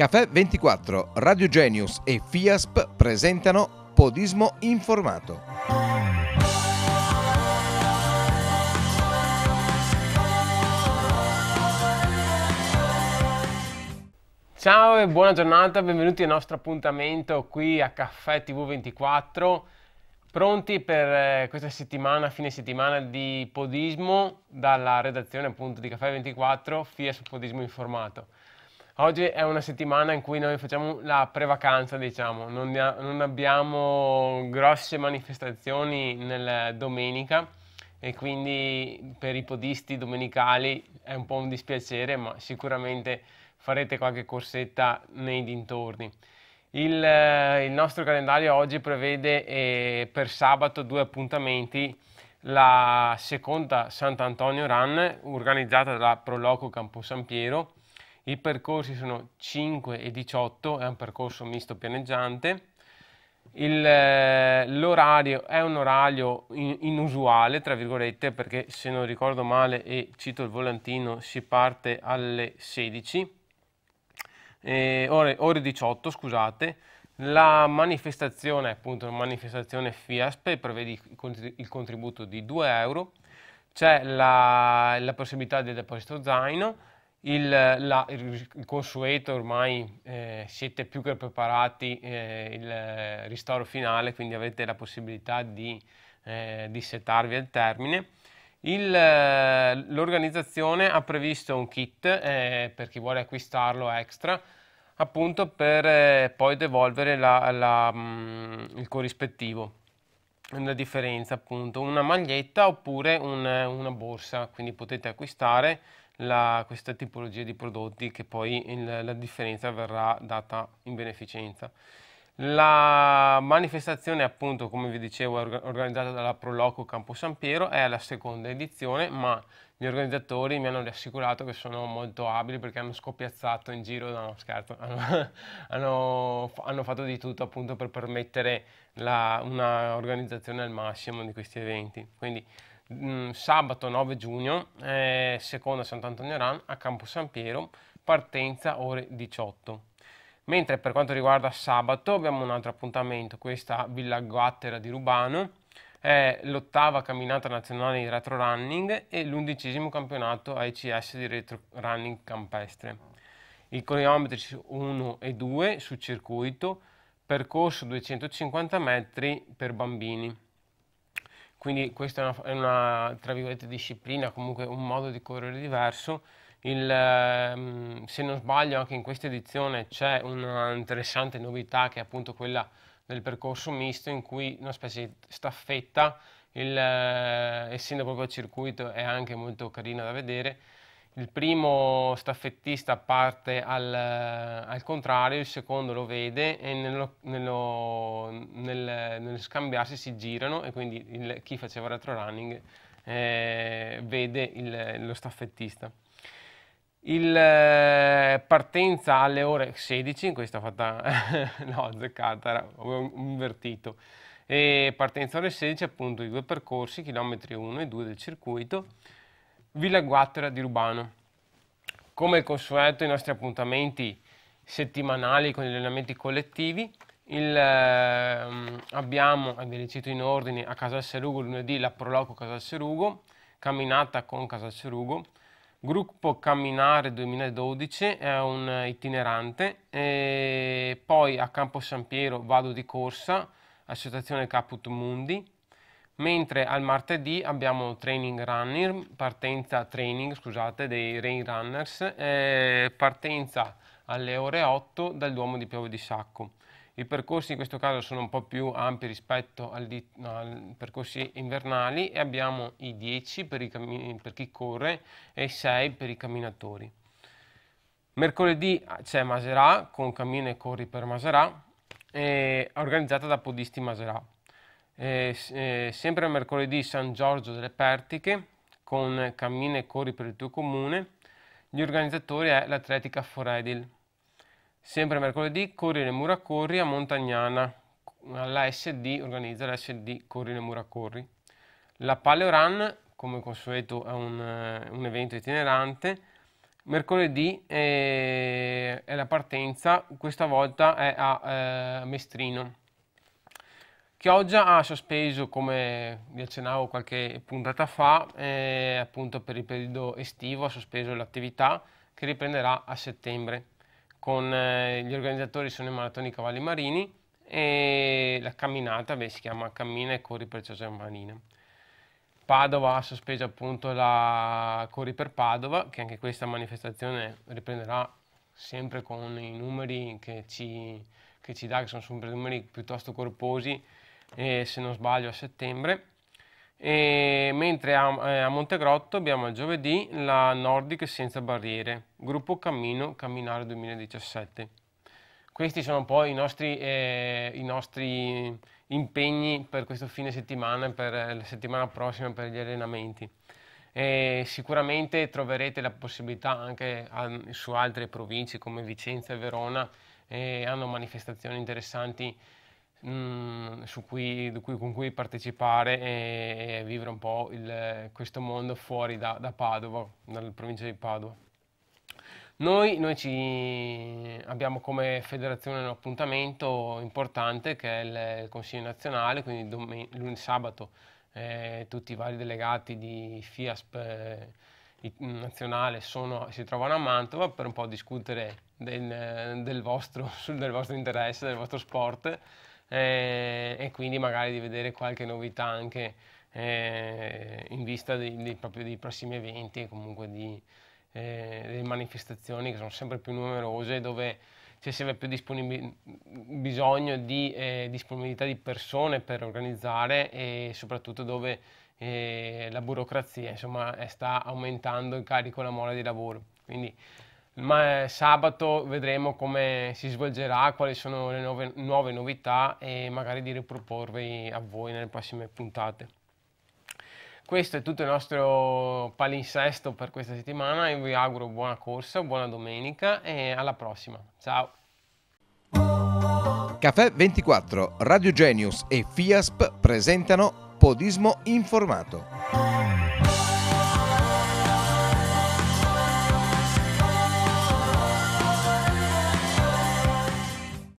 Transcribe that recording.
Caffè 24, Radio Genius e FIASP presentano Podismo Informato. Ciao e buona giornata, benvenuti al nostro appuntamento qui a Caffè TV 24 pronti per eh, questa settimana, fine settimana di podismo dalla redazione appunto di Caffè 24, FIA su Podismo Informato. Oggi è una settimana in cui noi facciamo la prevacanza, diciamo, non, non abbiamo grosse manifestazioni nella domenica e quindi per i podisti domenicali è un po' un dispiacere, ma sicuramente farete qualche corsetta nei dintorni. Il, il nostro calendario oggi prevede eh, per sabato due appuntamenti, la seconda Sant'Antonio Run organizzata da Proloco Campo San Piero i percorsi sono 5 e 18, è un percorso misto pianeggiante. Eh, l'orario è un orario in, inusuale, tra virgolette, perché se non ricordo male e cito il volantino, si parte alle 16, eh, ore, ore 18, scusate. La manifestazione, è appunto, una manifestazione FIASP, prevede il contributo di 2 euro. C'è la, la possibilità del deposito zaino il, la, il, consueto ormai eh, siete più che preparati eh, il ristoro finale, quindi avete la possibilità di eh, dissetarvi al termine. Eh, l'organizzazione ha previsto un kit eh, per chi vuole acquistarlo extra appunto per eh, poi devolvere la, la, mh, mm, il corrispettivo la differenza appunto una maglietta oppure un, una borsa quindi potete acquistare la, questa tipologia di prodotti che poi il, la differenza verrà data in beneficenza. La manifestazione, appunto, come vi dicevo, è organizzata dalla Proloco Campo San Piero, è la seconda edizione, ma gli organizzatori mi hanno rassicurato che sono molto abili perché hanno scopiazzato in giro, no scherzo, hanno, hanno, hanno fatto di tutto appunto per permettere la, una organizzazione al massimo di questi eventi. Quindi sabato 9 giugno, eh, seconda Sant'Antonio Run a Campo San Piero, partenza ore 18. Mentre per quanto riguarda sabato abbiamo un altro appuntamento, questa Villa Guattera di Rubano, è l'ottava camminata nazionale di retro running e l'undicesimo campionato AICS di retro running campestre. I chilometri 1 e 2 su circuito, percorso 250 metri per bambini quindi questa è una, è una disciplina, comunque un modo di correre diverso. Il, ehm, se non sbaglio anche in questa edizione c'è una interessante novità che è appunto quella del percorso misto in cui una specie di staffetta, il, eh, essendo proprio il circuito è anche molto carina da vedere, il primo staffettista parte al, al, contrario, il secondo lo vede e nello, nello, nel, nel, scambiarsi si girano e quindi il, chi faceva retro running eh, vede il, lo staffettista. Il eh, partenza alle ore 16, questa fatta no, zeccata, era, invertito. E partenza alle 16 appunto i due percorsi, chilometri 1 e 2 del circuito Villa Guattera di Rubano. Come consueto i nostri appuntamenti settimanali con gli allenamenti collettivi, il, ehm, abbiamo, ve li in ordine, a Casal Serugo lunedì la Proloco Casal Serugo, camminata con Casal Serugo, gruppo Camminare 2012 è un itinerante, e poi a Campo San Piero vado di corsa, associazione Caput Mundi, mentre al martedì abbiamo training runner, partenza training, scusate, dei Rain Runners, eh, partenza alle ore 8 dal Duomo di Piove di Sacco. I percorsi in questo caso sono un po' più ampi rispetto ai percorsi invernali e abbiamo i 10 per, i per chi corre e i 6 per i camminatori. Mercoledì ah, c'è Maserà con Cammino e Corri per Maserà, eh, organizzata da Podisti Maserà eh, sempre mercoledì San Giorgio delle Pertiche con Cammina e Corri per il tuo comune, gli organizzatori è l'Atletica Foredil. Sempre mercoledì Correre Mura Corri a Montagnana, la SD organizza l'ASD SD Correre Mura Corri. La Paleoran, come consueto, è un, un evento itinerante. Mercoledì è, eh, è, la partenza, questa volta è a eh, Mestrino. Chioggia ha sospeso, come vi accennavo qualche puntata fa, eh, appunto per il periodo estivo ha sospeso l'attività che riprenderà a settembre. Con, eh, gli organizzatori sono i Maratoni Cavalli Marini e la camminata beh, si chiama Cammina e Corri per Cesare Marina. Padova ha sospeso appunto la Corri per Padova, che anche questa manifestazione riprenderà sempre con i numeri che ci, che ci dà, che sono sempre numeri piuttosto corposi, eh, se non sbaglio a settembre, e mentre a, eh, a Montegrotto abbiamo il giovedì la Nordic Senza Barriere, gruppo Cammino Camminare 2017. Questi sono poi i nostri, eh, i nostri impegni per questo fine settimana e per eh, la settimana prossima per gli allenamenti. E sicuramente troverete la possibilità anche a, ehm, su altre province come Vicenza e Verona, eh, hanno manifestazioni interessanti mh, mm, cui, cui, con cui partecipare e, e vivere un po' il, questo mondo fuori da, da, Padova, dalla provincia di Padova. Noi, noi abbiamo come federazione un appuntamento importante che è il, Consiglio nazionale, quindi domen- lunedì sabato eh, tutti i vari delegati di FIASP eh, mm, nazionale sono, si trovano a Mantova per un po' discutere del, del, vostro, del vostro interesse, del vostro sport eh, e quindi magari di vedere qualche novità anche eh, in vista dei, dei, proprio dei prossimi eventi e comunque di, eh, delle manifestazioni che sono sempre più numerose dove c'è sempre più bisogno di eh, disponibilità di persone per organizzare e soprattutto dove eh, la burocrazia insomma, eh, sta aumentando il carico e la mole di lavoro. Quindi ma eh, sabato vedremo come si svolgerà, quali sono le nuove, nuove novità e magari di riproporvi a voi nelle prossime puntate. Questo è tutto il nostro palinsesto per questa settimana, io vi auguro buona corsa, buona domenica e alla prossima. Ciao! Caffè 24, Radio Genius e FIASP presentano Podismo Informato.